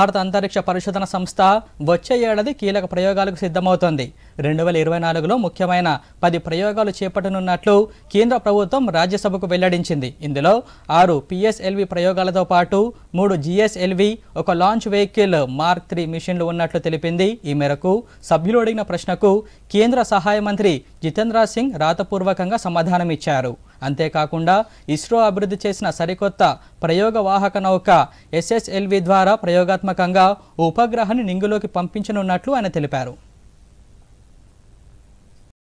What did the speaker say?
భారత అంతరిక్ష పరిశోధన సంస్థ వచ్చే ఏడాది కీలక ప్రయోగాలకు సిద్ధమవుతోంది రెండు వేల ఇరవై నాలుగులో ముఖ్యమైన పది ప్రయోగాలు చేపట్టనున్నట్లు కేంద్ర ప్రభుత్వం రాజ్యసభకు వెల్లడించింది ఇందులో ఆరు పిఎస్ఎల్వి ప్రయోగాలతో పాటు మూడు జిఎస్ఎల్వి ఒక లాంచ్ వెహికల్ మార్క్ త్రీ మిషన్లు ఉన్నట్లు తెలిపింది ఈ మేరకు సభ్యులు అడిగిన ప్రశ్నకు కేంద్ర సహాయ మంత్రి జితేంద్ర సింగ్ రాతపూర్వకంగా సమాధానమిచ్చారు అంతేకాకుండా ఇస్రో అభివృద్ధి చేసిన సరికొత్త ప్రయోగ వాహక నౌక ఎస్ఎస్ఎల్వి ద్వారా ప్రయోగాత్మకంగా ఉపగ్రహాన్ని నింగులోకి పంపించనున్నట్లు ఆయన తెలిపారు